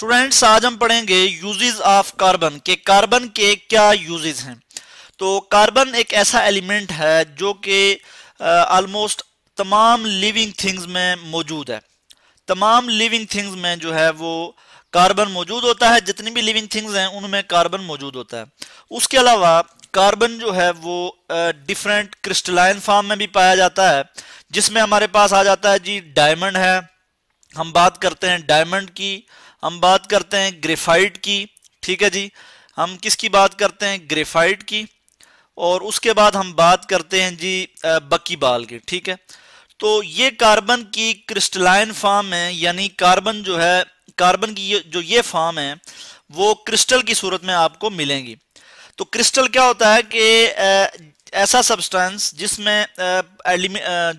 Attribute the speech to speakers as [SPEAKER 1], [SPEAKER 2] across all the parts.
[SPEAKER 1] students आज हम पढ़ेंगे यूजेस ऑफ कार्बन के कार्बन के क्या यूजेस हैं तो कार्बन एक ऐसा एलिमेंट है जो कि ऑलमोस्ट तमाम लिविंग थिंग्स में मौजूद है तमाम लिविंग थिंग्स में जो है वो कार्बन मौजूद होता है जितनी भी लिविंग थिंग्स हैं उनमें कार्बन मौजूद होता है उसके अलावा कार्बन जो है वो डिफरेंट क्रिस्टलाइन फॉर्म में भी पाया जाता है जिसमें हमारे पास आ जाता है जी डायमंड है हम बात करते हैं डायमंड की हम बात करते हैं ग्रेफाइट की ठीक है जी हम किसकी बात करते हैं ग्रेफाइट की और उसके बाद हम बात करते हैं जी बकी बाल की ठीक है तो ये कार्बन की क्रिस्टलाइन फॉर्म है यानी कार्बन जो है कार्बन की ये, जो ये फॉर्म है वो क्रिस्टल की सूरत में आपको मिलेंगी तो क्रिस्टल क्या होता है कि ऐसा सब्सटेंस जिसमें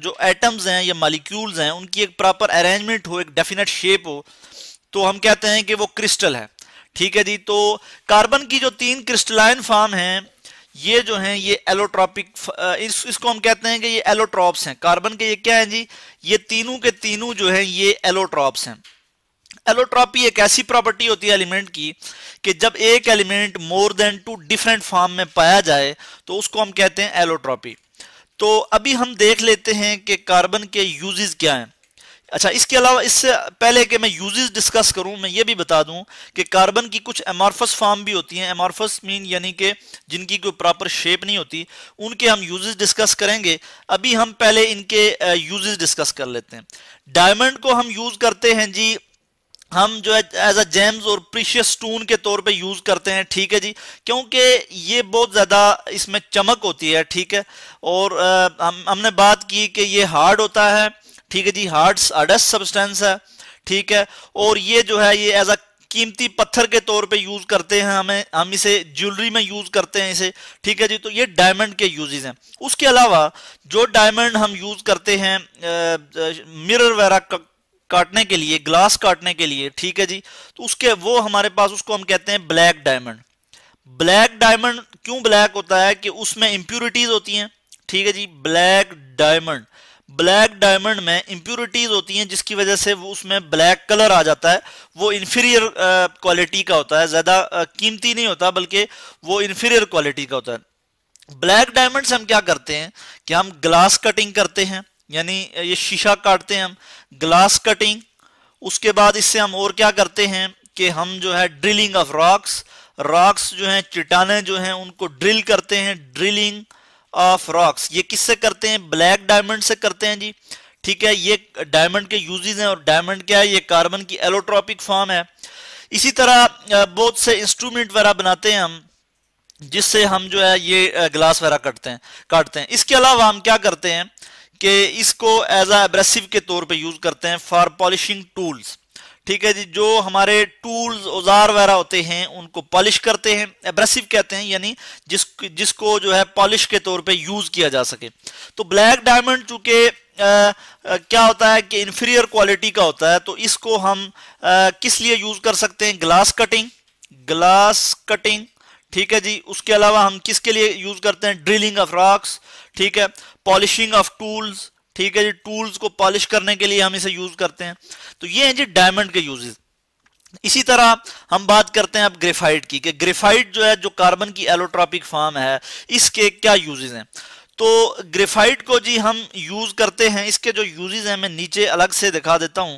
[SPEAKER 1] जो एटम्स हैं या मालिक्यूल्स हैं उनकी एक प्रॉपर अरेंजमेंट हो एक डेफिनेट शेप हो तो हम कहते हैं कि वो क्रिस्टल है ठीक है जी तो कार्बन की जो तीन क्रिस्टलाइन फॉर्म हैं ये जो हैं ये एलोट्रॉपिक इस, इसको हम कहते हैं कि ये एलोट्रॉप्स हैं कार्बन के ये क्या हैं जी ये तीनों के तीनों जो हैं ये एलोट्रॉप्स हैं एलोट्रॉपी एक ऐसी प्रॉपर्टी होती है एलिमेंट की कि जब एक element more than two different form में पाया जाए तो उसको हम कहते हैं एलोट्रॉपी तो अभी हम देख लेते हैं कि कार्बन के यूजेस क्या हैं अच्छा इसके अलावा इससे पहले कि मैं यूजेस डिस्कस करूं मैं ये भी बता दूं कि कार्बन की कुछ एमार्फस फॉर्म भी होती हैं एमार्फस मीन यानी कि जिनकी कोई प्रॉपर शेप नहीं होती उनके हम यूजेस डिस्कस करेंगे अभी हम पहले इनके यूजेस डिस्कस कर लेते हैं डायमंड को हम यूज करते हैं जी हम जो है एज अ जेम्स और प्रीशियस स्टोन के तौर पे यूज करते हैं ठीक है जी क्योंकि ये बहुत ज्यादा इसमें चमक होती है ठीक है और आ, हम हमने बात की कि ये हार्ड होता है ठीक है जी हार्ड अडस्ट सब्सटेंस है ठीक है और ये जो है ये एज अ कीमती पत्थर के तौर पे यूज करते हैं हमें हम इसे ज्वेलरी में यूज करते हैं इसे ठीक है जी तो ये डायमंड के यूजेज हैं उसके अलावा जो डायमंड हम यूज करते हैं मिरर वगैरह काटने के लिए ग्लास काटने के लिए ठीक है जी तो उसके वो हमारे पास उसको हम कहते हैं ब्लैक डायमंड ब्लैक डायमंड क्यों ब्लैक होता है कि उसमें इंप्यूरिटीज होती हैं ठीक है जी ब्लैक डायमंड ब्लैक डायमंड में इम्प्योरिटीज होती हैं जिसकी वजह से वो उसमें ब्लैक कलर आ जाता है वो इन्फीरियर क्वालिटी का होता है ज़्यादा कीमती नहीं होता बल्कि वो इन्फीरियर क्वालिटी का होता है ब्लैक डायमंड से हम क्या करते हैं कि हम ग्लास कटिंग करते हैं यानी ये शीशा काटते हैं हम ग्लास कटिंग उसके बाद इससे हम और क्या करते हैं कि हम जो है ड्रिलिंग ऑफ रॉक्स रॉक्स जो हैं चिटाने जो हैं उनको ड्रिल करते हैं ड्रिलिंग ऑफ रॉक्स ये किससे करते हैं ब्लैक डायमंड से करते हैं जी ठीक है ये डायमंड के यूजेज हैं और डायमंड क्या है ये कार्बन की एलोट्रॉपिक फॉर्म है इसी तरह बहुत से इंस्ट्रूमेंट वगैरह बनाते हैं हम जिससे हम जो है ये ग्लास वगैरह कटते हैं काटते हैं इसके अलावा हम क्या करते हैं कि इसको एज अ एब्रेसिव के तौर पे यूज करते हैं फॉर पॉलिशिंग टूल्स ठीक है जी जो हमारे टूल्स औजार वगैरह होते हैं उनको पॉलिश करते हैं एब्रेसिव कहते हैं यानी जिस जिसको जो है पॉलिश के तौर पे यूज किया जा सके तो ब्लैक डायमंड चूंकि क्या होता है कि इन्फीरियर क्वालिटी का होता है तो इसको हम आ, किस लिए यूज कर सकते हैं ग्लास कटिंग ग्लास कटिंग ठीक है जी उसके अलावा हम किसके लिए यूज करते हैं ड्रिलिंग ऑफ रॉक्स ठीक है पॉलिशिंग ऑफ टूल्स ठीक है जी टूल्स को पॉलिश करने के लिए हम इसे यूज करते हैं तो ये हैं जी डायमंड के यूजेस इसी तरह हम बात करते हैं अब ग्रेफाइट की कि ग्रेफाइट जो है जो कार्बन की एलोट्रॉपिक फॉर्म है इसके क्या यूजेस हैं तो ग्रेफाइट को जी हम यूज करते हैं इसके जो यूजेस हैं मैं नीचे अलग से दिखा देता हूं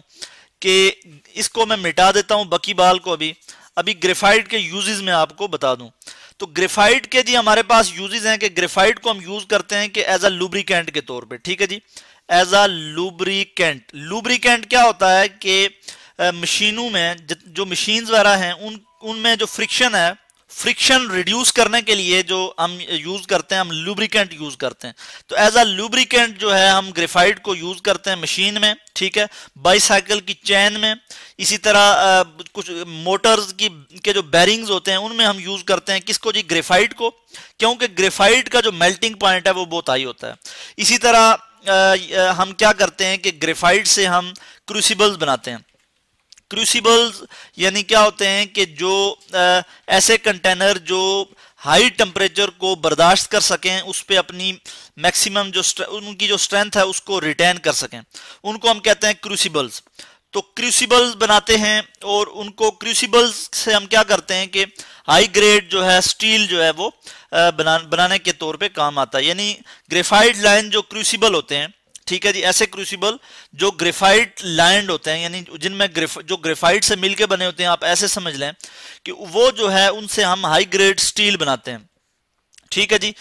[SPEAKER 1] कि इसको मैं मिटा देता हूं बकी बाल को अभी अभी ग्रेफाइट के यूजेस में आपको बता दूं तो ग्रेफाइट के जी हमारे पास यूजेज हैं कि ग्रेफाइट को हम यूज करते हैं कि एज अ लुब्रिकेंट के तौर पे ठीक है जी एज अ लुब्रिकेंट लुब्रिकेंट क्या होता है कि मशीनों में जो मशीन वगैरह हैं उन उनमें जो फ्रिक्शन है फ्रिक्शन रिड्यूस करने के लिए जो हम यूज करते हैं हम लुब्रिकेंट यूज करते हैं तो एज अ लुब्रिकेंट जो है हम ग्रेफाइट को यूज करते हैं मशीन में ठीक है बाईसाइकिल की चैन में इसी तरह आ, कुछ मोटर्स की के जो बैरिंग्स होते हैं उनमें हम यूज करते हैं किसको जी ग्रेफाइट को क्योंकि ग्रेफाइट का जो मेल्टिंग पॉइंट है वो बहुत हाई होता है इसी तरह आ, आ, हम क्या करते हैं कि ग्रेफाइट से हम क्रूसिबल्स बनाते हैं क्रूसिबल्स यानी क्या होते हैं कि जो आ, ऐसे कंटेनर जो हाई टेम्परेचर को बर्दाश्त कर सकें उस पर अपनी मैक्सिमम जो उनकी जो स्ट्रेंथ है उसको रिटेन कर सकें उनको हम कहते हैं क्रूसिबल्स तो क्रूसीबल्स बनाते हैं और उनको क्रूसिबल्स से हम क्या करते हैं कि हाई ग्रेड जो है स्टील जो है वो बना बनाने के तौर पे काम आता है यानी ग्रेफाइड लाइन जो क्रूसिबल होते हैं ठीक है जी ऐसे क्रूसिबल जो ग्रेफाइट लैंड होते हैं यानी जिनमें ग्रेफ जो ग्रेफाइट से मिलके बने होते हैं आप ऐसे समझ लें कि वो जो है उनसे हम हाई ग्रेड स्टील बनाते हैं ठीक है जी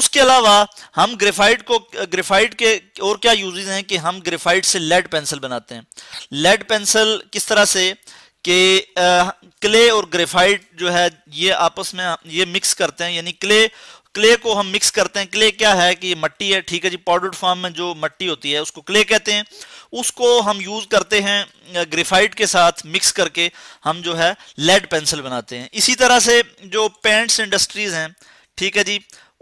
[SPEAKER 1] उसके अलावा हम ग्रेफाइट को ग्रेफाइट के और क्या यूजेज हैं कि हम ग्रेफाइट से लेड पेंसिल बनाते हैं लेड पेंसिल किस तरह से कि क्ले और ग्रेफाइट जो है ये आपस में ये मिक्स करते हैं यानी क्ले क्ले को हम मिक्स करते हैं क्ले क्या है कि मट्टी है ठीक है जी पाउडर फॉर्म में जो मट्टी होती है उसको क्ले कहते हैं उसको हम यूज करते हैं ग्रेफाइट के साथ मिक्स करके हम जो है लेड पेंसिल बनाते हैं इसी तरह से जो पेंट्स इंडस्ट्रीज हैं ठीक है जी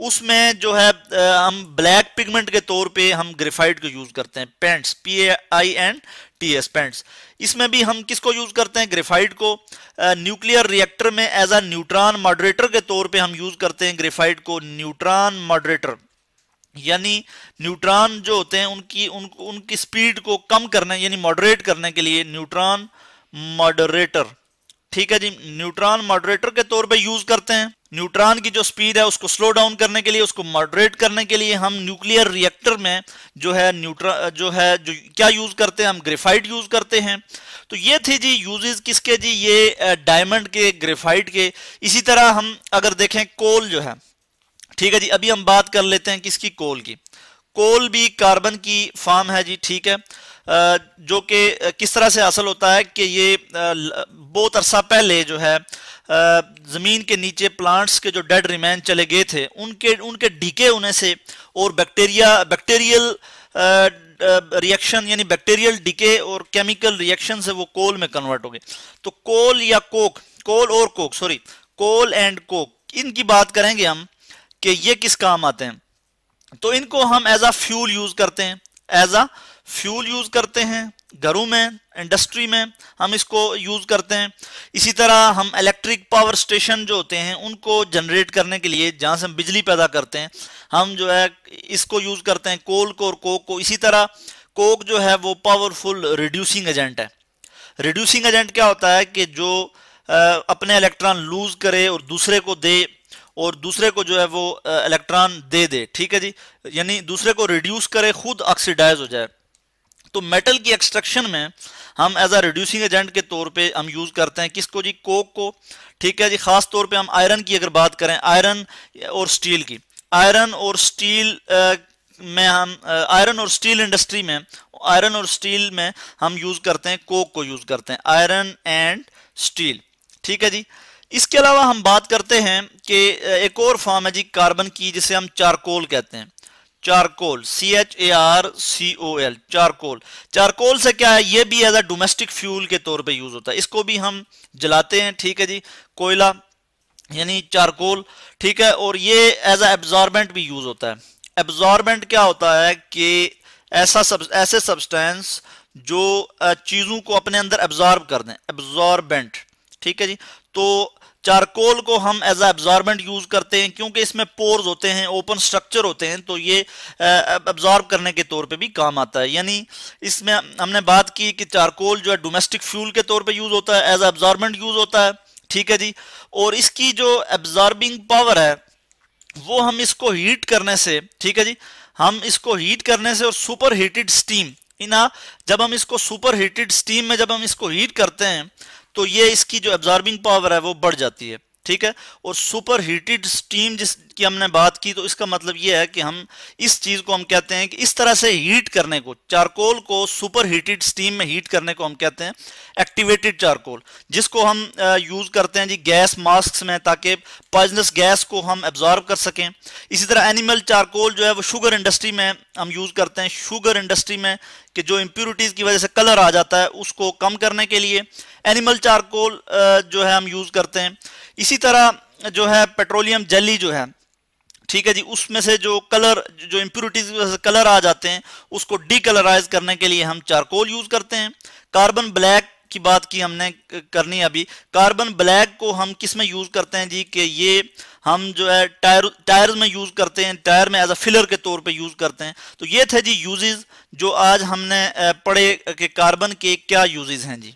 [SPEAKER 1] उसमें जो है हम ब्लैक पिगमेंट के तौर पे हम ग्रेफाइट को यूज करते हैं paints P A I N T S paints इसमें भी हम किसको यूज करते हैं ग्रेफाइट को न्यूक्लियर रिएक्टर में एज अ न्यूट्रॉन मॉडरेटर के तौर पे हम यूज करते हैं ग्रेफाइट को न्यूट्रॉन मॉडरेटर यानी न्यूट्रॉन जो होते हैं उनकी उन, उनकी स्पीड को कम करने यानी मॉडरेट करने के लिए न्यूट्रॉन मॉडरेटर ठीक है जी न्यूट्रॉन मॉडरेटर के तौर पे यूज करते हैं न्यूट्रॉन की जो स्पीड है उसको स्लो डाउन करने के लिए उसको मॉडरेट करने के लिए हम न्यूक्लियर रिएक्टर में जो है न्यूट्रॉन जो है जो क्या यूज करते हैं हम ग्रेफाइट यूज करते हैं तो ये थे जी यूजेस किसके जी ये डायमंड के ग्रेफाइट के इसी तरह हम अगर देखें कोल जो है ठीक है जी अभी हम बात कर लेते हैं किसकी कोल की कोल भी कार्बन की फॉर्म है जी ठीक है जो कि किस तरह से हासिल होता है कि ये बहुत अरसा पहले जो है ज़मीन के नीचे प्लांट्स के जो डेड रिमेन चले गए थे उनके उनके डीके होने से और बैक्टीरिया बैक्टीरियल रिएक्शन यानी बैक्टीरियल डीके और केमिकल रिएक्शन से वो कोल में कन्वर्ट हो गए तो कोल या कोक कोल और coke sorry coal and coke इनकी बात करेंगे हम कि ये किस काम आते हैं तो इनको हम एज आ फ्यूल यूज़ करते हैं एज अ फ्यूल यूज करते हैं घरों में इंडस्ट्री में हम इसको यूज करते हैं इसी तरह हम इलेक्ट्रिक पावर स्टेशन जो होते हैं उनको जनरेट करने के लिए जहां से हम बिजली पैदा करते हैं हम जो है इसको यूज करते हैं कोल को और कोक को इसी तरह कोक जो है वो पावरफुल रिड्यूसिंग एजेंट है रिड्यूसिंग एजेंट क्या होता है कि जो अपने इलेक्ट्रॉन लूज करे और दूसरे को दे और दूसरे को जो है वो इलेक्ट्रॉन दे दे ठीक है जी यानी दूसरे को रिड्यूस करे खुद ऑक्सीडाइज हो जाए तो मेटल की एक्सट्रक्शन में हम एज अ रिड्यूसिंग एजेंट के तौर पे हम यूज करते हैं किसको जी कोक को ठीक है जी खास तौर पे हम आयरन की अगर बात करें आयरन और स्टील की आयरन और स्टील में हम आयरन और स्टील इंडस्ट्री में आयरन और स्टील में हम यूज करते हैं कोक को यूज करते हैं आयरन एंड स्टील ठीक है जी इसके अलावा हम बात करते हैं कि एक और फॉर्म है जी कार्बन की जिसे हम चारकोल कहते हैं charcoal C H A R C O L charcoal charcoal से क्या है ये भी एज अ डोमेस्टिक फ्यूल के तौर पे यूज होता है इसको भी हम जलाते हैं ठीक है जी कोयला यानी चारकोल ठीक है और ये एज अ एब्जॉर्बेंट भी यूज होता है एब्जॉर्बेंट क्या होता है कि ऐसा सब ऐसे सब्सटेंस जो चीज़ों को अपने अंदर एब्जॉर्ब कर दें एब्जॉर्बेंट ठीक है जी तो चारकोल को हम एज एब्जॉर्बेंट यूज करते हैं क्योंकि इसमें पोर्स होते हैं ओपन स्ट्रक्चर होते हैं तो ये एब्जॉर्ब करने के तौर पे भी काम आता है यानी इसमें हमने बात की कि चारकोल जो है डोमेस्टिक फ्यूल के तौर पे यूज होता है एज एब्जॉर्बेंट यूज होता है ठीक है जी और इसकी जो एब्जॉर्बिंग पावर है वो हम इसको हीट करने से ठीक है जी हम इसको हीट करने से और सुपर हीटेड स्टीम इना जब हम इसको सुपर हीटेड स्टीम में जब हम इसको हीट करते हैं तो ये इसकी जो एब्जॉर्बिंग पावर है वो बढ़ जाती है ठीक है और सुपर हीटेड स्टीम जिसकी हमने बात की तो इसका मतलब ये है कि हम इस चीज को हम कहते हैं कि इस तरह से हीट करने को चारकोल को सुपर हीटेड स्टीम में हीट करने को हम कहते हैं एक्टिवेटेड चारकोल जिसको हम यूज करते हैं जी गैस मास्क में ताकि पॉइजनस गैस को हम एब्जॉर्ब कर सकें इसी तरह एनिमल चारकोल जो है वो शुगर इंडस्ट्री में हम यूज करते हैं शुगर इंडस्ट्री में कि जो इम्प्योरिटीज़ की वजह से कलर आ जाता है उसको कम करने के लिए एनिमल चारकोल जो है हम यूज करते हैं इसी तरह जो है पेट्रोलियम जली जो है ठीक है जी उसमें से जो कलर जो इम्प्योरिटीज़ की वजह से कलर आ जाते हैं उसको डीकलराइज करने के लिए हम चारकोल यूज करते हैं कार्बन ब्लैक की बात की हमने करनी अभी कार्बन ब्लैक को हम किस में यूज करते हैं जी कि ये हम जो है टायर टायर में यूज़ करते हैं टायर में एज अ फिलर के तौर पे यूज़ करते हैं तो ये थे जी यूजेज जो आज हमने पढ़े कि कार्बन के क्या यूजेज हैं जी